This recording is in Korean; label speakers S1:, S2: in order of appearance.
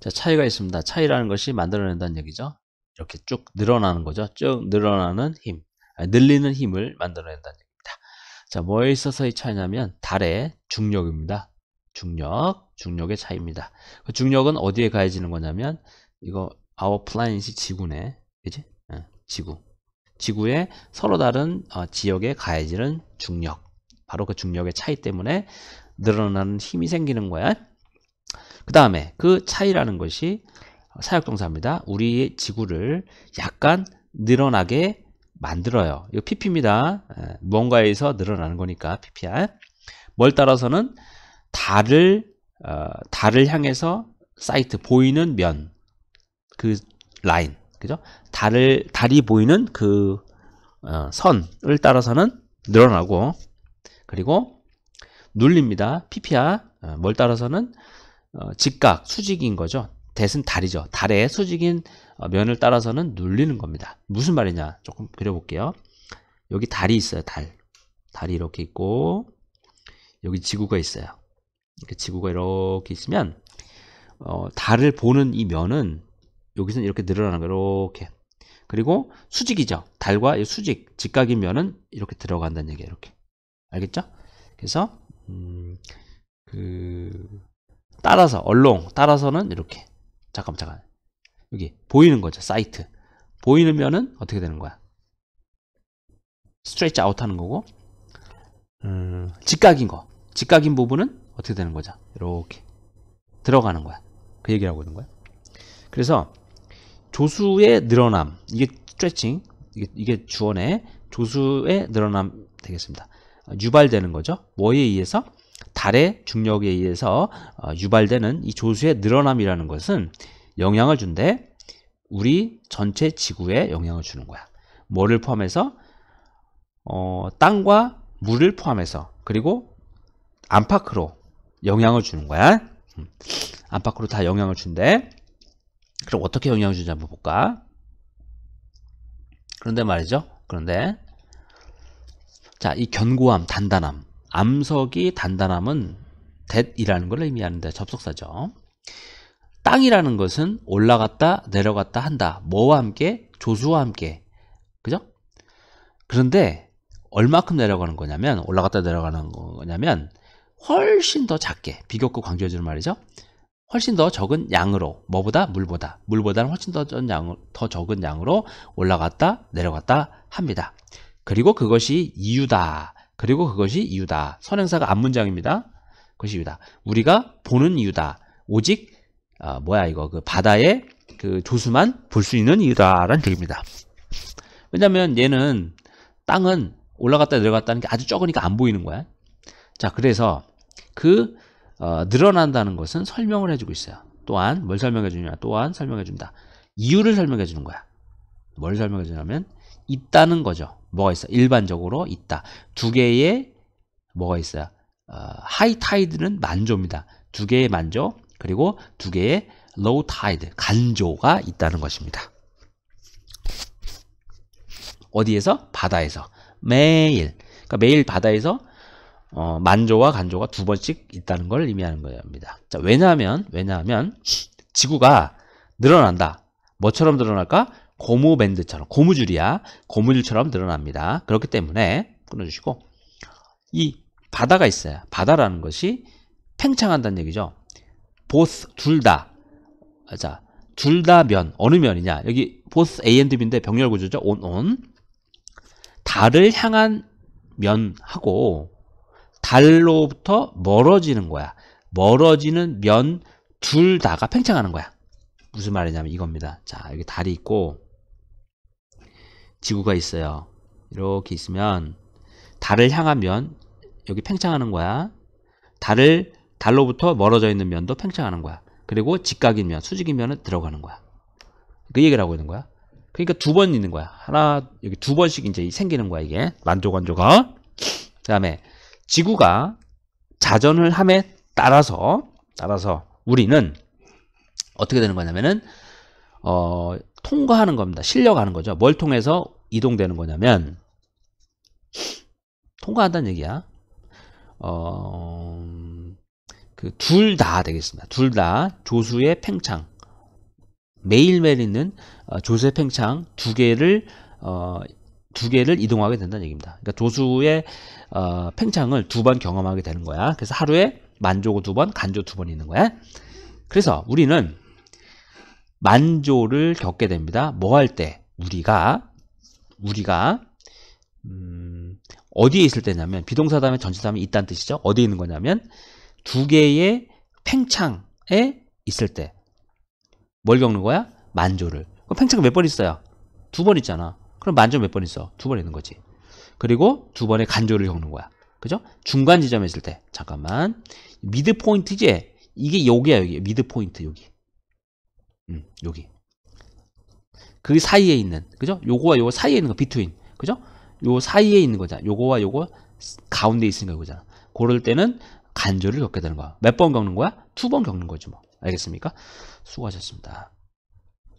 S1: 자, 차이가 있습니다. 차이라는 것이 만들어낸다는 얘기죠. 이렇게 쭉 늘어나는 거죠. 쭉 늘어나는 힘, 아, 늘리는 힘을 만들어낸다는 얘기입니다. 자, 뭐에 있어서의 차이냐면 달의 중력입니다. 중력, 중력의 차이입니다. 그 중력은 어디에 가해지는 거냐면 이거 아 u 플라 l a 이 지구네, 그지? 예, 지구. 지구의 서로 다른 어, 지역에 가해지는 중력. 바로 그 중력의 차이 때문에 늘어나는 힘이 생기는 거야. 그 다음에 그 차이라는 것이 사역동사입니다. 우리의 지구를 약간 늘어나게 만들어요. 이거 PP입니다. 뭔가에서 예, 늘어나는 거니까 PPR. 뭘 따라서는 달을 어, 달을 향해서 사이트 보이는 면 그 라인 그죠? 달을 달이 보이는 그 어, 선을 따라서는 늘어나고 그리고 눌립니다. PPR 어, 뭘 따라서는 어, 직각 수직인 거죠. 대은 달이죠. 달의 수직인 어, 면을 따라서는 눌리는 겁니다. 무슨 말이냐? 조금 그려볼게요. 여기 달이 있어요. 달. 달이 이렇게 있고 여기 지구가 있어요. 이렇게 지구가 이렇게 있으면 어, 달을 보는 이 면은 여기서는 이렇게 늘어나는 거예요. 이렇게. 그리고 수직이죠. 달과 수직, 직각인 면은 이렇게 들어간다는 얘기예요. 이렇게. 알겠죠? 그래서 음, 그 따라서 얼롱 따라서는 이렇게 잠깐 잠깐 여기 보이는 거죠 사이트 보이면은 어떻게 되는 거야 스트레치 아웃 하는 거고 음, 직각인 거 직각인 부분은 어떻게 되는 거죠 이렇게 들어가는 거야 그 얘기를 하고 있는 거야 그래서 조수의 늘어남 이게 스트레칭 이게, 이게 주원의 조수의 늘어남 되겠습니다 유발되는 거죠 뭐에 의해서 달의 중력에 의해서 어, 유발되는 이 조수의 늘어남이라는 것은 영향을 준데 우리 전체 지구에 영향을 주는 거야. 뭐를 포함해서 어, 땅과 물을 포함해서 그리고 안팎으로 영향을 주는 거야. 음. 안팎으로 다 영향을 준대. 그럼 어떻게 영향을 주는지 한번 볼까? 그런데 말이죠. 그런데 자, 이 견고함, 단단함. 암석이 단단함은 that이라는 걸 의미하는데 접속사죠. 땅이라는 것은 올라갔다 내려갔다 한다. 뭐와 함께? 조수와 함께. 그죠? 그런데 얼마큼 내려가는 거냐면 올라갔다 내려가는 거냐면 훨씬 더 작게 비교급 강조해주는 말이죠. 훨씬 더 적은 양으로 뭐보다 물보다 물보다는 훨씬 더, 양, 더 적은 양으로 올라갔다 내려갔다 합니다. 그리고 그것이 이유다. 그리고 그것이 이유다. 선행사가 앞문장입니다. 그것이 이유다. 우리가 보는 이유다. 오직 아, 뭐야 이거 그 바다의 그 조수만 볼 수 있는 이유다라는 얘기입니다. 왜냐면 하 얘는 땅은 올라갔다 내려갔다는 게 아주 적으니까 안 보이는 거야. 자 그래서 그 어, 늘어난다는 것은 설명을 해주고 있어요. 또한 뭘 설명해 주냐? 또한 설명해 준다. 이유를 설명해 주는 거야. 뭘 설명해 주냐면 있다는 거죠. 뭐가 있어? 일반적으로 있다. 두 개의 뭐가 있어요? 어, 하이 타이드는 만조입니다. 두 개의 만조 그리고 두 개의 low t i 간조가 있다는 것입니다. 어디에서? 바다에서 매일 그러니까 매일 바다에서 어, 만조와 간조가 두 번씩 있다는 걸 의미하는 겁니다. 자, 왜냐하면 왜냐하면 지구가 늘어난다. 뭐처럼 늘어날까? 고무밴드처럼 고무줄이야 고무줄처럼 드러납니다. 그렇기 때문에 끊어주시고 이 바다가 있어요. 바다라는 것이 팽창한다는 얘기죠. 보스 둘 다. 자, 둘 다 면. 어느 면이냐? 여기 보스 A and B인데 병렬 구조죠. 온 온. 달을 향한 면하고 달로부터 멀어지는 거야. 멀어지는 면 둘 다가 팽창하는 거야. 무슨 말이냐면 이겁니다. 자, 여기 달이 있고 지구가 있어요. 이렇게 있으면 달을 향하면 여기 팽창하는 거야. 달을 달로부터 멀어져 있는 면도 팽창하는 거야. 그리고 직각인 면, 수직인 면은 들어가는 거야. 그 얘기를 하고 있는 거야. 그러니까 두 번 있는 거야. 하나 여기 두 번씩 이제 생기는 거야 이게 만조관조가. 그다음에 지구가 자전을 함에 따라서 따라서 우리는 어떻게 되는 거냐면은 어, 통과하는 겁니다. 실려가는 거죠. 뭘 통해서 이동되는 거냐면 통과한다는 얘기야. 어, 그 둘 다 되겠습니다. 둘 다 조수의 팽창 매일매일 있는 어, 조수의 팽창 두 개를 어, 두 개를 이동하게 된다는 얘기입니다. 그러니까 조수의 어, 팽창을 두 번 경험하게 되는 거야. 그래서 하루에 만조고 두 번, 간조 두번 있는 거야. 그래서 우리는 만조를 겪게 됩니다. 뭐 할 때? 우리가 우리가 음, 어디에 있을 때냐면 비동사 다음에 전치 사 다음에 있다는 뜻이죠. 어디에 있는 거냐면 두 개의 팽창에 있을 때 뭘 겪는 거야? 만조를. 그럼 팽창 몇 번 있어요? 두 번 있잖아. 그럼 만조 몇 번 있어? 두 번 있는 거지. 그리고 두 번의 간조를 겪는 거야. 그죠? 중간 지점에 있을 때 잠깐만 미드 포인트지. 이게 여기야 여기 미드 포인트 여기. 음, 여기. 그 사이에 있는, 그죠? 요거와 요거 사이에 있는 거, 비트윈. 그죠? 요 사이에 있는 거잖아. 요거와 요거 가운데 있으니까 이거잖아. 그럴 때는 간절을 겪게 되는 거야. 몇 번 겪는 거야? 두 번 겪는 거지 뭐. 알겠습니까? 수고하셨습니다.